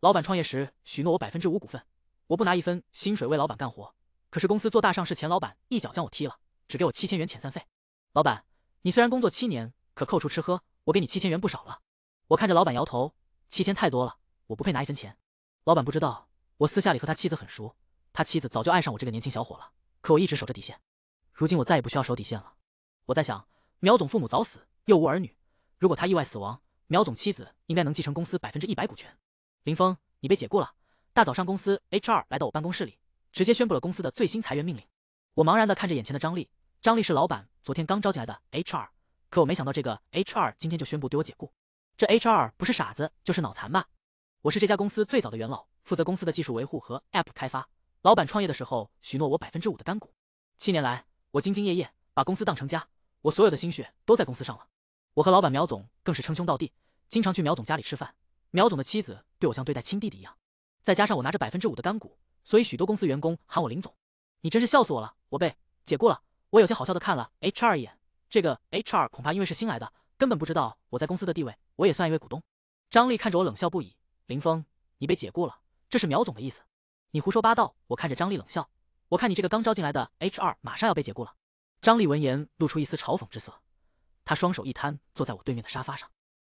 老板创业时许诺我百分之五股份，我不拿一分薪水为老板干活。可是公司做大上市前，老板一脚将我踢了，只给我七千元遣散费。老板，你虽然工作七年，可扣除吃喝，我给你七千元不少了。我看着老板摇头，七千太多了，我不配拿一分钱。老板不知道，我私下里和他妻子很熟，他妻子早就爱上我这个年轻小伙了。可我一直守着底线，如今我再也不需要守底线了。我在想，苗总父母早死，又无儿女，如果他意外死亡，苗总妻子应该能继承公司百分之一百股权。林峰，你被解雇了。大早上，公司 H R 来到我办公室里，直接宣布了公司的最新裁员命令。我茫然地看着眼前的张丽。张丽是老板昨天刚招进来的 H R，可我没想到这个 H R 今天就宣布对我解雇。这 H R 不是傻子就是脑残吧？我是这家公司最早的元老，负责公司的技术维护和 App 开发。老板创业的时候许诺我百分之五的干股，七年来我兢兢业业，把公司当成家，我所有的心血都在公司上了。我和老板苗总更是称兄道弟，经常去苗总家里吃饭。苗总的妻子。对我像对待亲弟弟一样，再加上我拿着百分之五的干股，所以许多公司员工喊我林总。你真是笑死我了！我被解雇了，我有些好笑的看了 H R 一眼。这个 H R 恐怕因为是新来的，根本不知道我在公司的地位，我也算一位股东。张丽看着我冷笑不已。林峰，你被解雇了，这是苗总的意思。你胡说八道！我看着张丽冷笑，我看你这个刚招进来的 H R 马上要被解雇了。张丽闻言露出一丝嘲讽之色，她双手一摊，坐在我对面的沙发上。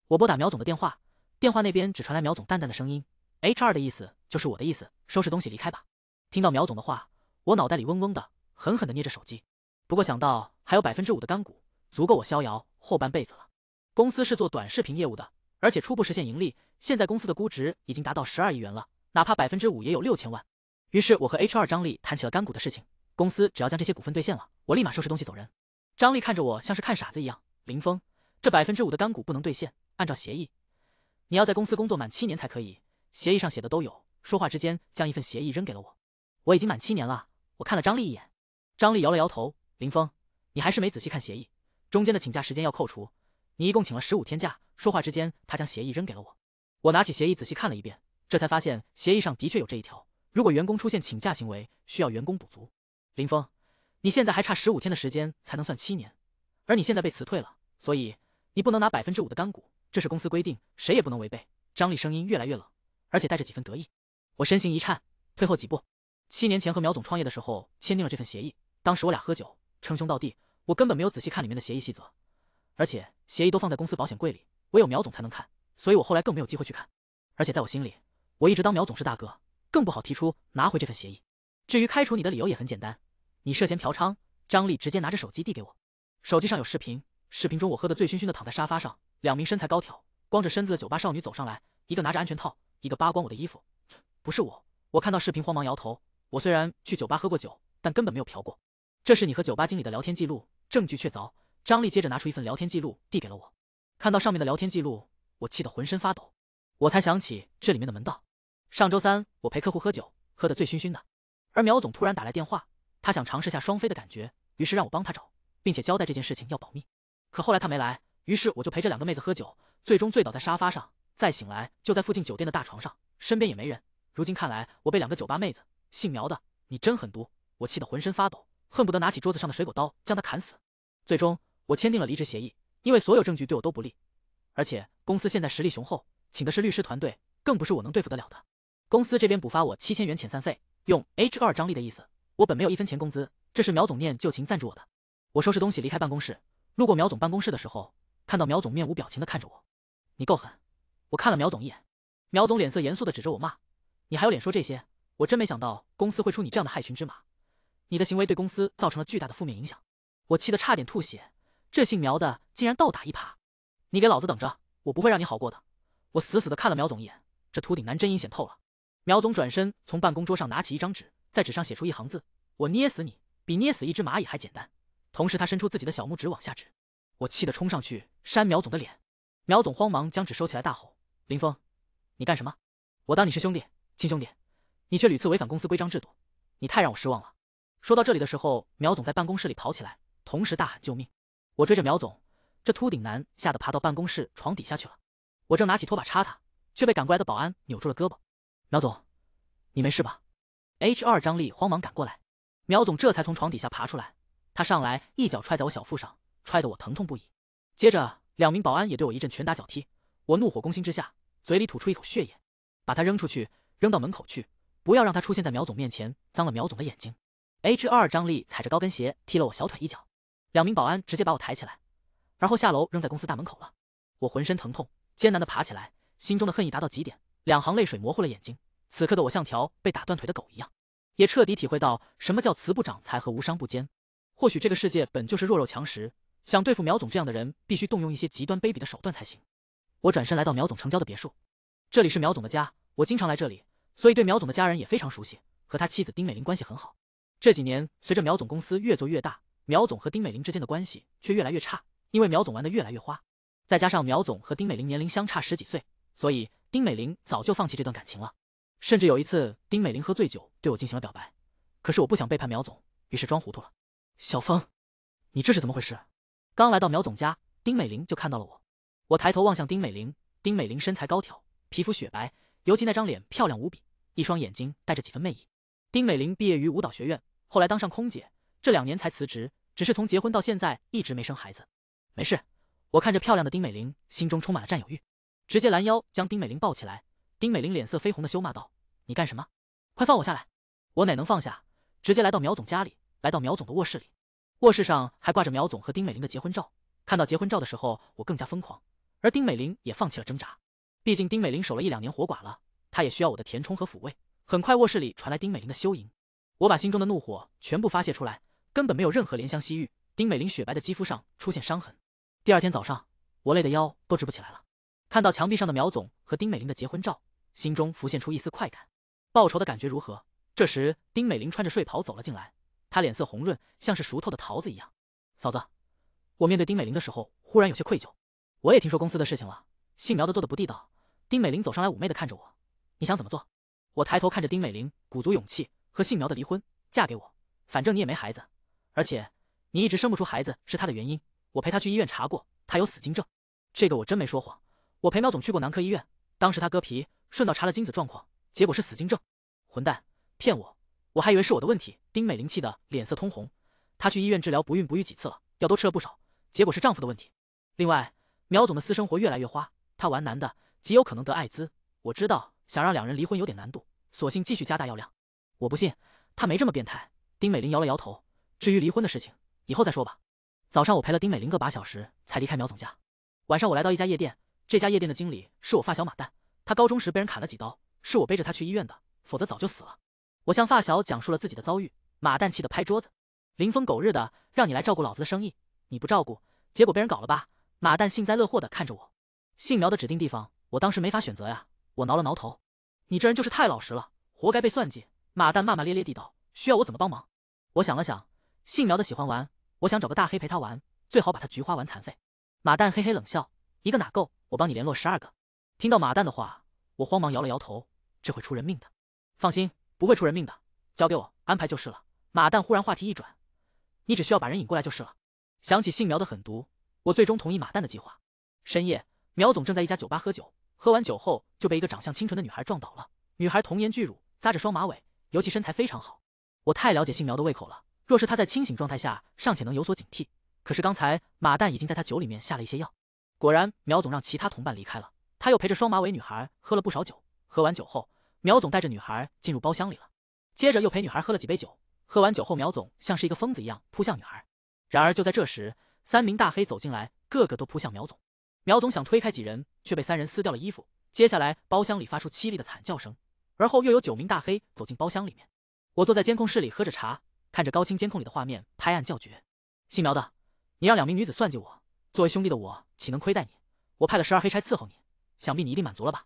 我拨打苗总的电话。电话那边只传来苗总淡淡的声音，H R 的意思就是我的意思，收拾东西离开吧。听到苗总的话，我脑袋里嗡嗡的，狠狠的捏着手机。不过想到还有百分之五的干股，足够我逍遥后半辈子了。公司是做短视频业务的，而且初步实现盈利，现在公司的估值已经达到十二亿元了，哪怕百分之五也有六千万。于是我和 H R 张力谈起了干股的事情，公司只要将这些股份兑现了，我立马收拾东西走人。张力看着我，像是看傻子一样。林峰，这百分之五的干股不能兑现，按照协议。你要在公司工作满七年才可以，协议上写的都有。说话之间，将一份协议扔给了我。我已经满七年了。我看了张丽一眼，张丽摇了摇头。林峰，你还是没仔细看协议，中间的请假时间要扣除。你一共请了十五天假。说话之间，他将协议扔给了我。我拿起协议仔细看了一遍，这才发现协议上的确有这一条：如果员工出现请假行为，需要员工补足。林峰，你现在还差十五天的时间才能算七年，而你现在被辞退了，所以你不能拿百分之五的干股。这是公司规定，谁也不能违背。张丽声音越来越冷，而且带着几分得意。我身形一颤，退后几步。七年前和苗总创业的时候，签订了这份协议。当时我俩喝酒，称兄道弟，我根本没有仔细看里面的协议细则。而且协议都放在公司保险柜里，唯有苗总才能看，所以我后来更没有机会去看。而且在我心里，我一直当苗总是大哥，更不好提出拿回这份协议。至于开除你的理由也很简单，你涉嫌嫖娼。张丽直接拿着手机递给我，手机上有视频，视频中我喝得醉醺醺的躺在沙发上。两名身材高挑、光着身子的酒吧少女走上来，一个拿着安全套，一个扒光我的衣服。不是我，我看到视频慌忙摇头。我虽然去酒吧喝过酒，但根本没有嫖过。这是你和酒吧经理的聊天记录，证据确凿。张丽接着拿出一份聊天记录递给了我，看到上面的聊天记录，我气得浑身发抖。我才想起这里面的门道。上周三，我陪客户喝酒，喝得醉醺醺的，而苗总突然打来电话，他想尝试下双飞的感觉，于是让我帮他找，并且交代这件事情要保密。可后来他没来。于是我就陪着两个妹子喝酒，最终醉倒在沙发上。再醒来就在附近酒店的大床上，身边也没人。如今看来，我被两个酒吧妹子，姓苗的，你真狠毒！我气得浑身发抖，恨不得拿起桌子上的水果刀将她砍死。最终，我签订了离职协议，因为所有证据对我都不利，而且公司现在实力雄厚，请的是律师团队，更不是我能对付得了的。公司这边补发我七千元遣散费，用 H 二张力的意思，我本没有一分钱工资，这是苗总念旧情赞助我的。我收拾东西离开办公室，路过苗总办公室的时候。看到苗总面无表情的看着我，你够狠！我看了苗总一眼，苗总脸色严肃的指着我骂：“你还有脸说这些？我真没想到公司会出你这样的害群之马，你的行为对公司造成了巨大的负面影响。”我气得差点吐血，这姓苗的竟然倒打一耙！你给老子等着，我不会让你好过的！我死死的看了苗总一眼，这秃顶男真阴险透了。苗总转身从办公桌上拿起一张纸，在纸上写出一行字：“我捏死你，比捏死一只蚂蚁还简单。”同时，他伸出自己的小拇指往下指。我气得冲上去。扇苗总的脸，苗总慌忙将纸收起来，大吼：“林峰，你干什么？我当你是兄弟，亲兄弟，你却屡次违反公司规章制度，你太让我失望了！”说到这里的时候，苗总在办公室里跑起来，同时大喊：“救命！”我追着苗总，这秃顶男吓得爬到办公室床底下去了。我正拿起拖把插他，却被赶过来的保安扭住了胳膊。苗总，你没事吧？H 2张丽慌忙赶过来，苗总这才从床底下爬出来。他上来一脚踹在我小腹上，踹得我疼痛不已。接着，两名保安也对我一阵拳打脚踢，我怒火攻心之下，嘴里吐出一口血液，把他扔出去，扔到门口去，不要让他出现在苗总面前，脏了苗总的眼睛。H R 张丽踩着高跟鞋踢了我小腿一脚，两名保安直接把我抬起来，然后下楼扔在公司大门口了。我浑身疼痛，艰难地爬起来，心中的恨意达到极点，两行泪水模糊了眼睛。此刻的我像条被打断腿的狗一样，也彻底体会到什么叫“慈不掌财”和“无商不奸”。或许这个世界本就是弱肉强食。想对付苗总这样的人，必须动用一些极端卑鄙的手段才行。我转身来到苗总成交的别墅，这里是苗总的家，我经常来这里，所以对苗总的家人也非常熟悉，和他妻子丁美玲关系很好。这几年，随着苗总公司越做越大，苗总和丁美玲之间的关系却越来越差，因为苗总玩得越来越花，再加上苗总和丁美玲年龄相差十几岁，所以丁美玲早就放弃这段感情了。甚至有一次，丁美玲喝醉酒对我进行了表白，可是我不想背叛苗总，于是装糊涂了。小峰，你这是怎么回事？刚来到苗总家，丁美玲就看到了我。我抬头望向丁美玲，丁美玲身材高挑，皮肤雪白，尤其那张脸漂亮无比，一双眼睛带着几分魅意。丁美玲毕业于舞蹈学院，后来当上空姐，这两年才辞职，只是从结婚到现在一直没生孩子。没事，我看着漂亮的丁美玲，心中充满了占有欲，直接拦腰将丁美玲抱起来。丁美玲脸色绯红的羞骂道：“你干什么？快放我下来！我哪能放下？”直接来到苗总家里，来到苗总的卧室里。卧室上还挂着苗总和丁美玲的结婚照，看到结婚照的时候，我更加疯狂，而丁美玲也放弃了挣扎，毕竟丁美玲守了一两年活寡了，她也需要我的填充和抚慰。很快卧室里传来丁美玲的羞吟，我把心中的怒火全部发泄出来，根本没有任何怜香惜玉。丁美玲雪白的肌肤上出现伤痕。第二天早上，我累得腰都直不起来了，看到墙壁上的苗总和丁美玲的结婚照，心中浮现出一丝快感，报仇的感觉如何？这时丁美玲穿着睡袍走了进来。她脸色红润，像是熟透的桃子一样。嫂子，我面对丁美玲的时候，忽然有些愧疚。我也听说公司的事情了，姓苗的做的不地道。丁美玲走上来，妩媚的看着我。你想怎么做？我抬头看着丁美玲，鼓足勇气和姓苗的离婚，嫁给我。反正你也没孩子，而且你一直生不出孩子，是他的原因。我陪他去医院查过，他有死精症。这个我真没说谎。我陪苗总去过男科医院，当时他割皮，顺道查了精子状况，结果是死精症。混蛋，骗我！我还以为是我的问题，丁美玲气得脸色通红。她去医院治疗不孕不育几次了，药都吃了不少，结果是丈夫的问题。另外，苗总的私生活越来越花，他玩男的，极有可能得艾滋。我知道，想让两人离婚有点难度，索性继续加大药量。我不信，他没这么变态。丁美玲摇了摇头。至于离婚的事情，以后再说吧。早上我陪了丁美玲个把小时才离开苗总家。晚上我来到一家夜店，这家夜店的经理是我发小马蛋，他高中时被人砍了几刀，是我背着他去医院的，否则早就死了。我向发小讲述了自己的遭遇，马蛋气得拍桌子。林峰狗日的，让你来照顾老子的生意，你不照顾，结果被人搞了吧？马蛋幸灾乐祸地看着我。姓苗的指定地方，我当时没法选择呀。我挠了挠头。你这人就是太老实了，活该被算计。马蛋骂骂咧咧地道。需要我怎么帮忙？我想了想，姓苗的喜欢玩，我想找个大黑陪他玩，最好把他菊花玩残废。马蛋嘿嘿冷笑，一个哪够？我帮你联络十二个。听到马蛋的话，我慌忙摇了摇头，这会出人命的。放心。不会出人命的，交给我安排就是了。马蛋忽然话题一转，你只需要把人引过来就是了。想起姓苗的狠毒，我最终同意马蛋的计划。深夜，苗总正在一家酒吧喝酒，喝完酒后就被一个长相清纯的女孩撞倒了。女孩童颜巨乳，扎着双马尾，尤其身材非常好。我太了解姓苗的胃口了，若是他在清醒状态下尚且能有所警惕，可是刚才马蛋已经在他酒里面下了一些药。果然，苗总让其他同伴离开了，他又陪着双马尾女孩喝了不少酒。喝完酒后。苗总带着女孩进入包厢里了，接着又陪女孩喝了几杯酒。喝完酒后，苗总像是一个疯子一样扑向女孩。然而就在这时，三名大黑走进来，个个都扑向苗总。苗总想推开几人，却被三人撕掉了衣服。接下来，包厢里发出凄厉的惨叫声。而后又有九名大黑走进包厢里面。我坐在监控室里喝着茶，看着高清监控里的画面，拍案叫绝。姓苗的，你让两名女子算计我，作为兄弟的我岂能亏待你？我派了十二黑差伺候你，想必你一定满足了吧？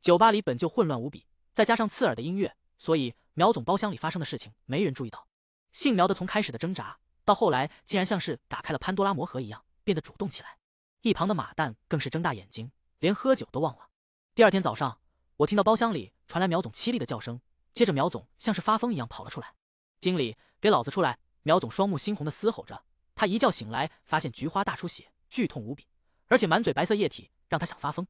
酒吧里本就混乱无比。再加上刺耳的音乐，所以苗总包厢里发生的事情没人注意到。姓苗的从开始的挣扎，到后来竟然像是打开了潘多拉魔盒一样，变得主动起来。一旁的马蛋更是睁大眼睛，连喝酒都忘了。第二天早上，我听到包厢里传来苗总凄厉的叫声，接着苗总像是发疯一样跑了出来。经理，给老子出来！苗总双目猩红的嘶吼着。他一觉醒来，发现菊花大出血，剧痛无比，而且满嘴白色液体，让他想发疯。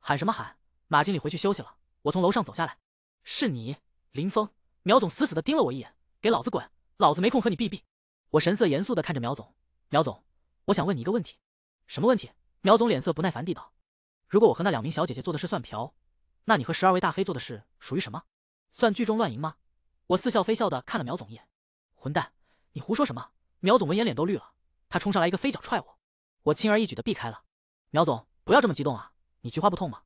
喊什么喊？马经理回去休息了。我从楼上走下来。是你，林峰，苗总死死地盯了我一眼，给老子滚，老子没空和你避避。我神色严肃的看着苗总，苗总，我想问你一个问题。什么问题？苗总脸色不耐烦地道。如果我和那两名小姐姐做的事算嫖，那你和十二位大黑做的事属于什么？算聚众乱淫吗？我似笑非笑的看了苗总一眼。混蛋，你胡说什么？苗总闻言脸都绿了，他冲上来一个飞脚踹我，我轻而易举的避开了。苗总，不要这么激动啊，你菊花不痛吗？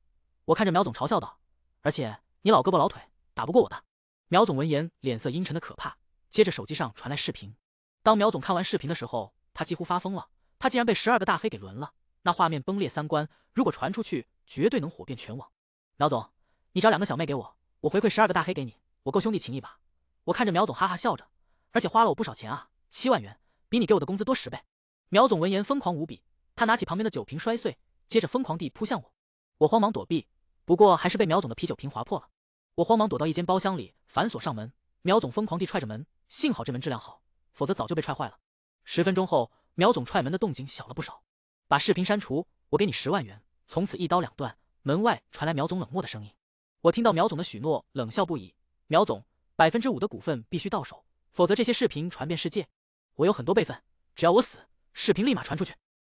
我看着苗总嘲笑道。而且。你老胳膊老腿，打不过我的。苗总闻言，脸色阴沉的可怕。接着，手机上传来视频。当苗总看完视频的时候，他几乎发疯了。他竟然被十二个大黑给轮了，那画面崩裂三观。如果传出去，绝对能火遍全网。苗总，你找两个小妹给我，我回馈十二个大黑给你，我够兄弟情义吧？我看着苗总哈哈笑着，而且花了我不少钱啊，七万元，比你给我的工资多十倍。苗总闻言，疯狂无比。他拿起旁边的酒瓶摔碎，接着疯狂地扑向我。我慌忙躲避，不过还是被苗总的啤酒瓶划破了。我慌忙躲到一间包厢里，反锁上门。苗总疯狂地踹着门，幸好这门质量好，否则早就被踹坏了。十分钟后，苗总踹门的动静小了不少。把视频删除，我给你十万元，从此一刀两断。门外传来苗总冷漠的声音。我听到苗总的许诺，冷笑不已。苗总，百分之五的股份必须到手，否则这些视频传遍世界。我有很多备份，只要我死，视频立马传出去。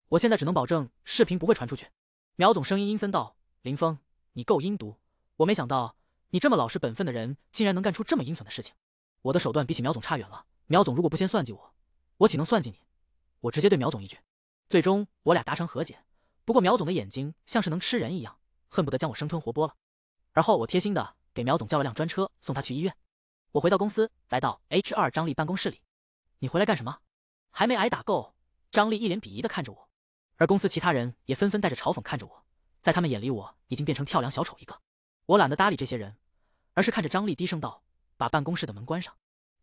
我现在只能保证视频不会传出去。苗总声音阴森道：“林峰，你够阴毒。我没想到。”你这么老实本分的人，竟然能干出这么阴损的事情？我的手段比起苗总差远了。苗总如果不先算计我，我岂能算计你？我直接对苗总一句，最终我俩达成和解。不过苗总的眼睛像是能吃人一样，恨不得将我生吞活剥了。而后我贴心的给苗总叫了辆专车送他去医院。我回到公司，来到 H 二张丽办公室里，你回来干什么？还没挨打够？张丽一脸鄙夷的看着我，而公司其他人也纷纷带着嘲讽看着我，在他们眼里我已经变成跳梁小丑一个。我懒得搭理这些人，而是看着张丽低声道：“把办公室的门关上。”“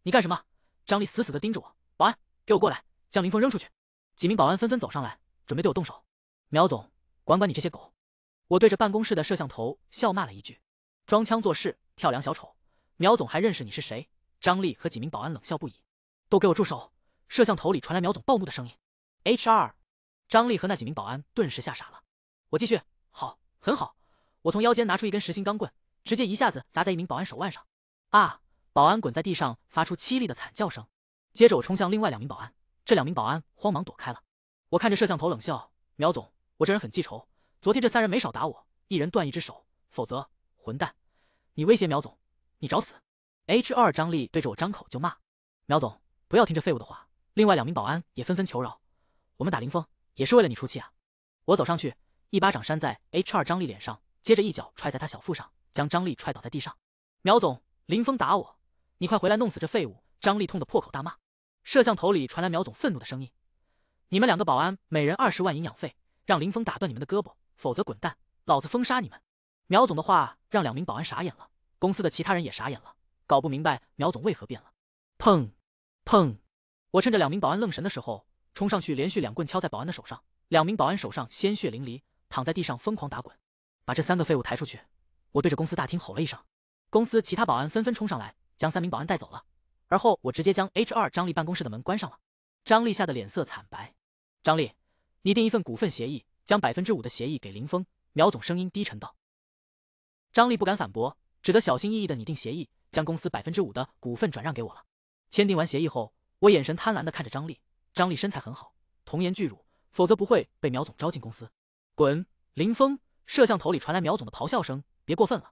你干什么？”张丽死死的盯着我。保安，给我过来，将林峰扔出去。几名保安纷纷走上来，准备对我动手。苗总，管管你这些狗！我对着办公室的摄像头笑骂了一句：“装腔作势，跳梁小丑。”苗总还认识你是谁？张丽和几名保安冷笑不已。都给我住手！摄像头里传来苗总暴怒的声音。H R，张丽和那几名保安顿时吓傻了。我继续，好，很好。我从腰间拿出一根实心钢棍，直接一下子砸在一名保安手腕上，啊！保安滚在地上，发出凄厉的惨叫声。接着我冲向另外两名保安，这两名保安慌忙躲开了。我看着摄像头冷笑：“苗总，我这人很记仇，昨天这三人没少打我，一人断一只手，否则，混蛋，你威胁苗总，你找死！”H 2张丽对着我张口就骂：“苗总，不要听这废物的话。”另外两名保安也纷纷求饶：“我们打林峰也是为了你出气啊！”我走上去，一巴掌扇在 H 2张丽脸上。接着一脚踹在他小腹上，将张丽踹倒在地上。苗总，林峰打我，你快回来弄死这废物！张丽痛得破口大骂。摄像头里传来苗总愤怒的声音：“你们两个保安，每人二十万营养费，让林峰打断你们的胳膊，否则滚蛋，老子封杀你们！”苗总的话让两名保安傻眼了，公司的其他人也傻眼了，搞不明白苗总为何变了。砰，砰！我趁着两名保安愣神的时候，冲上去连续两棍敲在保安的手上，两名保安手上鲜血淋漓，躺在地上疯狂打滚。把这三个废物抬出去！我对着公司大厅吼了一声，公司其他保安纷纷冲上来，将三名保安带走了。而后我直接将 H 二张丽办公室的门关上了。张丽吓得脸色惨白。张丽，拟定一份股份协议，将百分之五的协议给林峰。苗总声音低沉道。张丽不敢反驳，只得小心翼翼的拟定协议，将公司百分之五的股份转让给我了。签订完协议后，我眼神贪婪的看着张丽。张丽身材很好，童颜巨乳，否则不会被苗总招进公司。滚！林峰。摄像头里传来苗总的咆哮声：“别过分了！”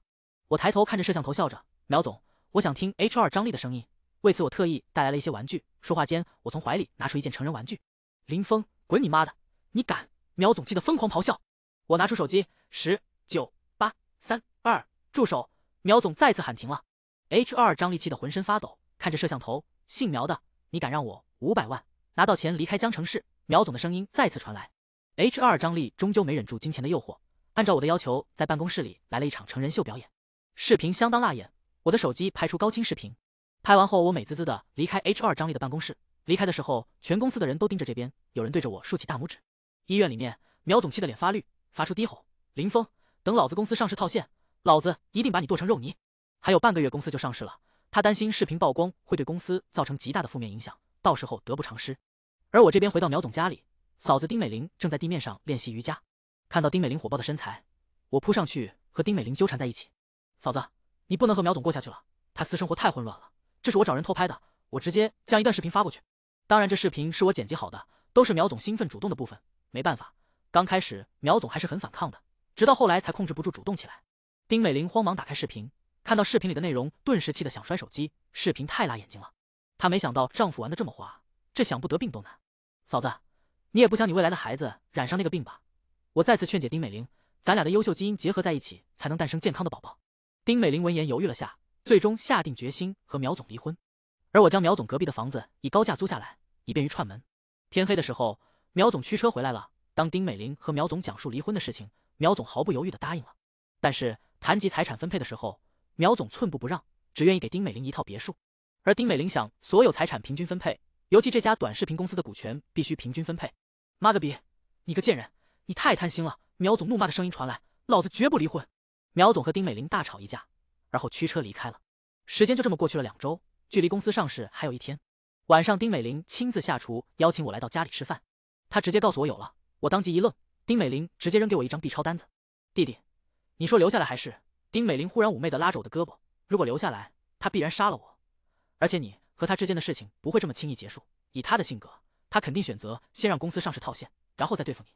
我抬头看着摄像头，笑着：“苗总，我想听 H 2张力的声音。为此，我特意带来了一些玩具。”说话间，我从怀里拿出一件成人玩具。林峰，滚你妈的！你敢！苗总气得疯狂咆哮。我拿出手机，十九八三二，住手！苗总再次喊停了。H R 张力气得浑身发抖，看着摄像头，姓苗的，你敢让我五百万？拿到钱离开江城市。苗总的声音再次传来。H R 张力终究没忍住金钱的诱惑。按照我的要求，在办公室里来了一场成人秀表演，视频相当辣眼。我的手机拍出高清视频，拍完后我美滋滋的离开 h 2张丽的办公室。离开的时候，全公司的人都盯着这边，有人对着我竖起大拇指。医院里面，苗总气的脸发绿，发出低吼：“林峰，等老子公司上市套现，老子一定把你剁成肉泥。”还有半个月公司就上市了，他担心视频曝光会对公司造成极大的负面影响，到时候得不偿失。而我这边回到苗总家里，嫂子丁美玲正在地面上练习瑜伽。看到丁美玲火爆的身材，我扑上去和丁美玲纠缠在一起。嫂子，你不能和苗总过下去了，他私生活太混乱了，这是我找人偷拍的，我直接将一段视频发过去。当然，这视频是我剪辑好的，都是苗总兴奋主动的部分。没办法，刚开始苗总还是很反抗的，直到后来才控制不住主动起来。丁美玲慌忙打开视频，看到视频里的内容，顿时气得想摔手机，视频太辣眼睛了。她没想到丈夫玩的这么花，这想不得病都难。嫂子，你也不想你未来的孩子染上那个病吧？我再次劝解丁美玲，咱俩的优秀基因结合在一起，才能诞生健康的宝宝。丁美玲闻言犹豫了下，最终下定决心和苗总离婚。而我将苗总隔壁的房子以高价租下来，以便于串门。天黑的时候，苗总驱车回来了。当丁美玲和苗总讲述离婚的事情，苗总毫不犹豫的答应了。但是谈及财产分配的时候，苗总寸步不让，只愿意给丁美玲一套别墅。而丁美玲想所有财产平均分配，尤其这家短视频公司的股权必须平均分配。妈个逼，你个贱人！你太贪心了！苗总怒骂的声音传来，老子绝不离婚。苗总和丁美玲大吵一架，然后驱车离开了。时间就这么过去了两周，距离公司上市还有一天。晚上，丁美玲亲自下厨，邀请我来到家里吃饭。她直接告诉我有了，我当即一愣。丁美玲直接扔给我一张 B 超单子，弟弟，你说留下来还是？丁美玲忽然妩媚的拉着我的胳膊，如果留下来，她必然杀了我，而且你和她之间的事情不会这么轻易结束，以她的性格，她肯定选择先让公司上市套现，然后再对付你。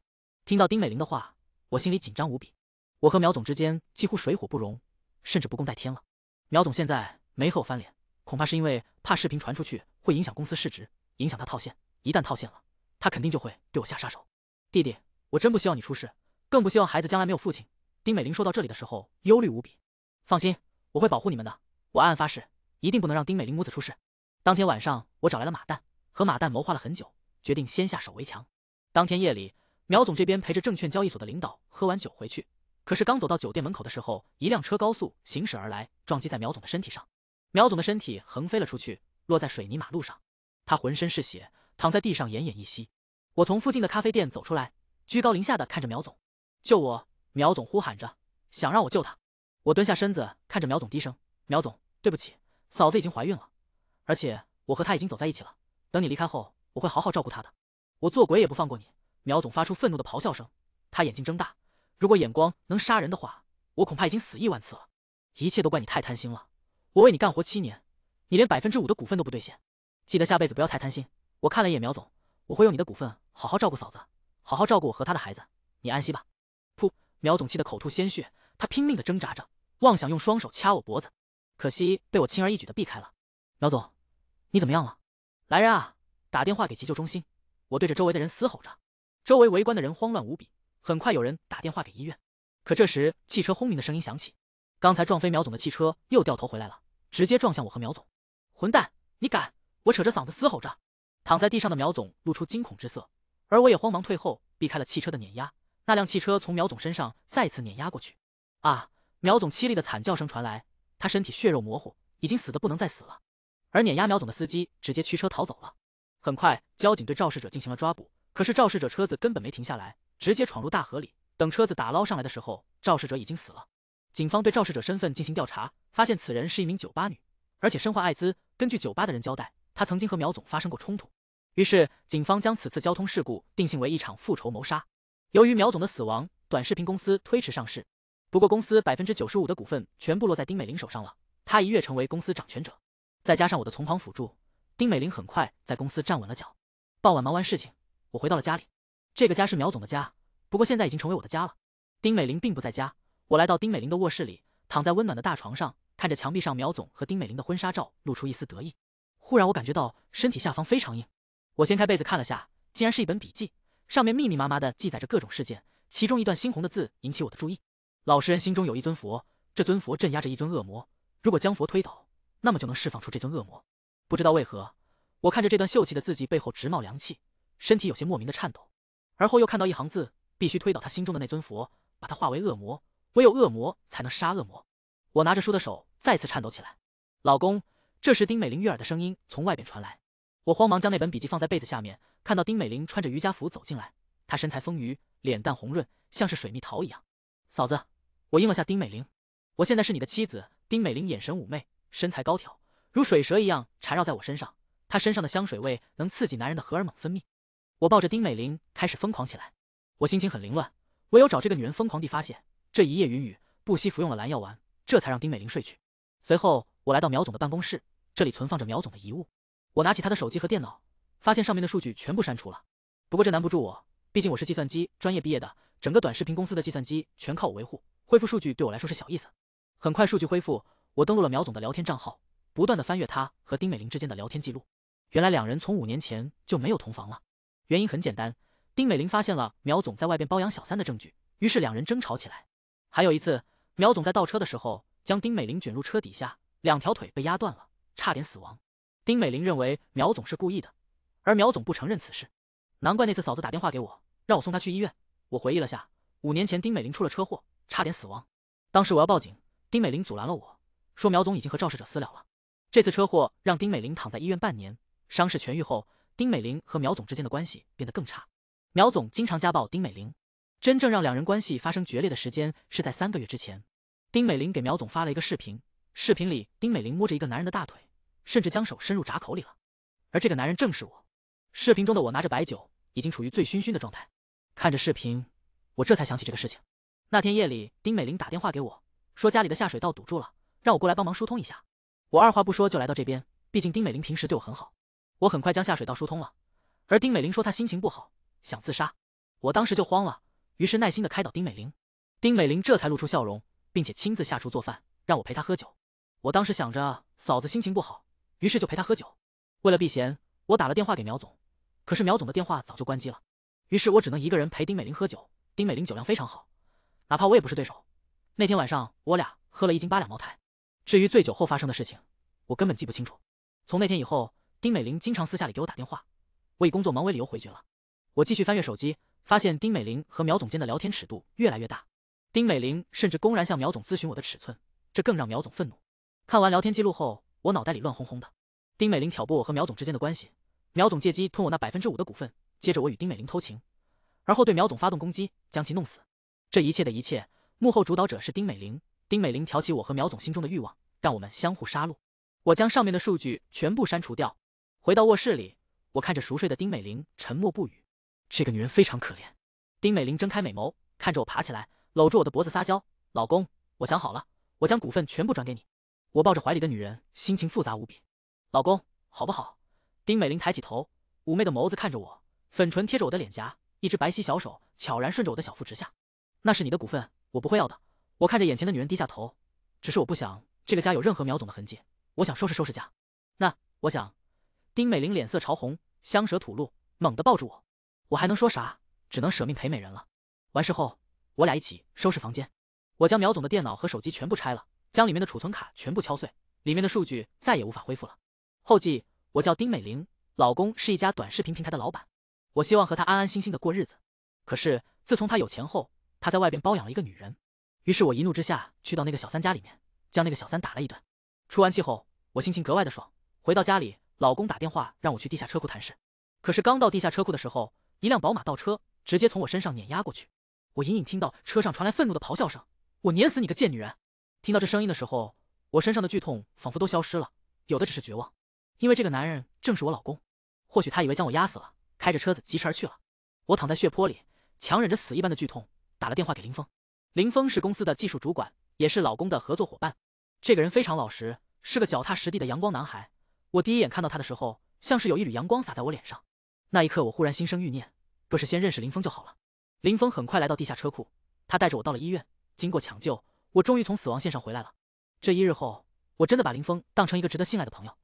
听到丁美玲的话，我心里紧张无比。我和苗总之间几乎水火不容，甚至不共戴天了。苗总现在没和我翻脸，恐怕是因为怕视频传出去会影响公司市值，影响他套现。一旦套现了，他肯定就会对我下杀手。弟弟，我真不希望你出事，更不希望孩子将来没有父亲。丁美玲说到这里的时候，忧虑无比。放心，我会保护你们的。我暗暗发誓，一定不能让丁美玲母子出事。当天晚上，我找来了马蛋，和马蛋谋划了很久，决定先下手为强。当天夜里。苗总这边陪着证券交易所的领导喝完酒回去，可是刚走到酒店门口的时候，一辆车高速行驶而来，撞击在苗总的身体上。苗总的身体横飞了出去，落在水泥马路上。他浑身是血，躺在地上奄奄一息。我从附近的咖啡店走出来，居高临下的看着苗总。救我！苗总呼喊着，想让我救他。我蹲下身子，看着苗总，低声：“苗总，对不起，嫂子已经怀孕了，而且我和她已经走在一起了。等你离开后，我会好好照顾她的。我做鬼也不放过你。”苗总发出愤怒的咆哮声，他眼睛睁大。如果眼光能杀人的话，我恐怕已经死亿万次了。一切都怪你太贪心了。我为你干活七年，你连百分之五的股份都不兑现。记得下辈子不要太贪心。我看了一眼苗总，我会用你的股份好好照顾嫂子，好好照顾我和她的孩子。你安息吧。噗！苗总气得口吐鲜血，他拼命的挣扎着，妄想用双手掐我脖子，可惜被我轻而易举的避开了。苗总，你怎么样了？来人啊，打电话给急救中心！我对着周围的人嘶吼着。周围围观的人慌乱无比，很快有人打电话给医院。可这时，汽车轰鸣的声音响起，刚才撞飞苗总的汽车又掉头回来了，直接撞向我和苗总。混蛋，你敢！我扯着嗓子嘶吼着。躺在地上的苗总露出惊恐之色，而我也慌忙退后，避开了汽车的碾压。那辆汽车从苗总身上再次碾压过去，啊！苗总凄厉的惨叫声传来，他身体血肉模糊，已经死的不能再死了。而碾压苗总的司机直接驱车逃走了。很快，交警对肇事者进行了抓捕。可是肇事者车子根本没停下来，直接闯入大河里。等车子打捞上来的时候，肇事者已经死了。警方对肇事者身份进行调查，发现此人是一名酒吧女，而且身患艾滋。根据酒吧的人交代，她曾经和苗总发生过冲突。于是警方将此次交通事故定性为一场复仇谋杀。由于苗总的死亡，短视频公司推迟上市。不过公司百分之九十五的股份全部落在丁美玲手上了，她一跃成为公司掌权者。再加上我的从旁辅助，丁美玲很快在公司站稳了脚。傍晚忙完事情。我回到了家里，这个家是苗总的家，不过现在已经成为我的家了。丁美玲并不在家，我来到丁美玲的卧室里，躺在温暖的大床上，看着墙壁上苗总和丁美玲的婚纱照，露出一丝得意。忽然，我感觉到身体下方非常硬，我掀开被子看了下，竟然是一本笔记，上面密密麻麻的记载着各种事件，其中一段猩红的字引起我的注意：老实人心中有一尊佛，这尊佛镇压着一尊恶魔，如果将佛推倒，那么就能释放出这尊恶魔。不知道为何，我看着这段秀气的字迹，背后直冒凉气。身体有些莫名的颤抖，而后又看到一行字：必须推倒他心中的那尊佛，把他化为恶魔，唯有恶魔才能杀恶魔。我拿着书的手再次颤抖起来。老公，这时丁美玲悦耳的声音从外边传来。我慌忙将那本笔记放在被子下面，看到丁美玲穿着瑜伽服走进来，她身材丰腴，脸蛋红润，像是水蜜桃一样。嫂子，我应了下丁美玲。我现在是你的妻子。丁美玲眼神妩媚，身材高挑，如水蛇一样缠绕在我身上。她身上的香水味能刺激男人的荷尔蒙分泌。我抱着丁美玲开始疯狂起来，我心情很凌乱，唯有找这个女人疯狂地发泄。这一夜云雨，不惜服用了蓝药丸，这才让丁美玲睡去。随后，我来到苗总的办公室，这里存放着苗总的遗物。我拿起他的手机和电脑，发现上面的数据全部删除了。不过这难不住我，毕竟我是计算机专业毕业的，整个短视频公司的计算机全靠我维护，恢复数据对我来说是小意思。很快数据恢复，我登录了苗总的聊天账号，不断的翻阅他和丁美玲之间的聊天记录。原来两人从五年前就没有同房了。原因很简单，丁美玲发现了苗总在外边包养小三的证据，于是两人争吵起来。还有一次，苗总在倒车的时候将丁美玲卷入车底下，两条腿被压断了，差点死亡。丁美玲认为苗总是故意的，而苗总不承认此事。难怪那次嫂子打电话给我，让我送她去医院。我回忆了下，五年前丁美玲出了车祸，差点死亡。当时我要报警，丁美玲阻拦了我，说苗总已经和肇事者私了了。这次车祸让丁美玲躺在医院半年，伤势痊愈后。丁美玲和苗总之间的关系变得更差，苗总经常家暴丁美玲。真正让两人关系发生决裂的时间是在三个月之前。丁美玲给苗总发了一个视频，视频里丁美玲摸着一个男人的大腿，甚至将手伸入闸口里了。而这个男人正是我。视频中的我拿着白酒，已经处于醉醺醺的状态。看着视频，我这才想起这个事情。那天夜里，丁美玲打电话给我，说家里的下水道堵住了，让我过来帮忙疏通一下。我二话不说就来到这边，毕竟丁美玲平时对我很好。我很快将下水道疏通了，而丁美玲说她心情不好，想自杀。我当时就慌了，于是耐心的开导丁美玲，丁美玲这才露出笑容，并且亲自下厨做饭，让我陪她喝酒。我当时想着嫂子心情不好，于是就陪她喝酒。为了避嫌，我打了电话给苗总，可是苗总的电话早就关机了，于是我只能一个人陪丁美玲喝酒。丁美玲酒量非常好，哪怕我也不是对手。那天晚上我俩喝了一斤八两茅台，至于醉酒后发生的事情，我根本记不清楚。从那天以后。丁美玲经常私下里给我打电话，我以工作忙为理由回绝了。我继续翻阅手机，发现丁美玲和苗总监的聊天尺度越来越大。丁美玲甚至公然向苗总咨询我的尺寸，这更让苗总愤怒。看完聊天记录后，我脑袋里乱哄哄的。丁美玲挑拨我和苗总之间的关系，苗总借机吞我那百分之五的股份。接着我与丁美玲偷情，而后对苗总发动攻击，将其弄死。这一切的一切，幕后主导者是丁美玲。丁美玲挑起我和苗总心中的欲望，让我们相互杀戮。我将上面的数据全部删除掉。回到卧室里，我看着熟睡的丁美玲，沉默不语。这个女人非常可怜。丁美玲睁开美眸，看着我爬起来，搂住我的脖子撒娇：“老公，我想好了，我将股份全部转给你。”我抱着怀里的女人，心情复杂无比。“老公，好不好？”丁美玲抬起头，妩媚的眸子看着我，粉唇贴着我的脸颊，一只白皙小手悄然顺着我的小腹直下。“那是你的股份，我不会要的。”我看着眼前的女人，低下头。只是我不想这个家有任何苗总的痕迹，我想收拾收拾家。那我想。丁美玲脸色潮红，香舌吐露，猛地抱住我。我还能说啥？只能舍命陪美人了。完事后，我俩一起收拾房间。我将苗总的电脑和手机全部拆了，将里面的储存卡全部敲碎，里面的数据再也无法恢复了。后记：我叫丁美玲，老公是一家短视频平台的老板。我希望和他安安心心的过日子。可是自从他有钱后，他在外边包养了一个女人。于是我一怒之下去到那个小三家里面，将那个小三打了一顿。出完气后，我心情格外的爽。回到家里。老公打电话让我去地下车库谈事，可是刚到地下车库的时候，一辆宝马倒车，直接从我身上碾压过去。我隐隐听到车上传来愤怒的咆哮声：“我碾死你个贱女人！”听到这声音的时候，我身上的剧痛仿佛都消失了，有的只是绝望。因为这个男人正是我老公。或许他以为将我压死了，开着车子疾驰而去了。我躺在血泊里，强忍着死一般的剧痛，打了电话给林峰。林峰是公司的技术主管，也是老公的合作伙伴。这个人非常老实，是个脚踏实地的阳光男孩。我第一眼看到他的时候，像是有一缕阳光洒在我脸上。那一刻，我忽然心生欲念，若是先认识林峰就好了。林峰很快来到地下车库，他带着我到了医院。经过抢救，我终于从死亡线上回来了。这一日后，我真的把林峰当成一个值得信赖的朋友。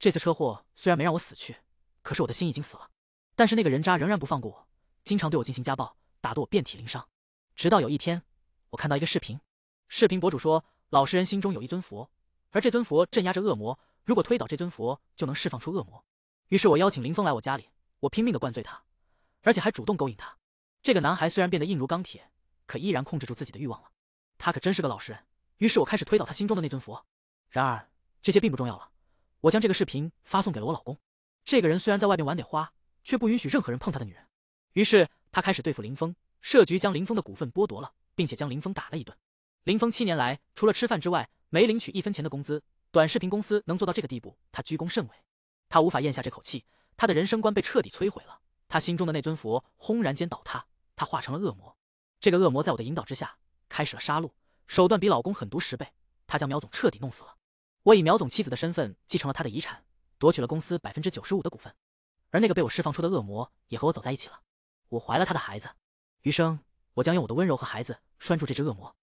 这次车祸虽然没让我死去，可是我的心已经死了。但是那个人渣仍然不放过我，经常对我进行家暴，打得我遍体鳞伤。直到有一天，我看到一个视频，视频博主说，老实人心中有一尊佛，而这尊佛镇压着恶魔。如果推倒这尊佛，就能释放出恶魔。于是我邀请林峰来我家里，我拼命的灌醉他，而且还主动勾引他。这个男孩虽然变得硬如钢铁，可依然控制住自己的欲望了。他可真是个老实人。于是我开始推倒他心中的那尊佛。然而这些并不重要了。我将这个视频发送给了我老公。这个人虽然在外面玩点花，却不允许任何人碰他的女人。于是他开始对付林峰，设局将林峰的股份剥夺了，并且将林峰打了一顿。林峰七年来除了吃饭之外，没领取一分钱的工资。短视频公司能做到这个地步，他居功甚伟。他无法咽下这口气，他的人生观被彻底摧毁了。他心中的那尊佛轰然间倒塌，他化成了恶魔。这个恶魔在我的引导之下开始了杀戮，手段比老公狠毒十倍。他将苗总彻底弄死了。我以苗总妻子的身份继承了他的遗产，夺取了公司百分之九十五的股份。而那个被我释放出的恶魔也和我走在一起了。我怀了他的孩子，余生我将用我的温柔和孩子拴住这只恶魔。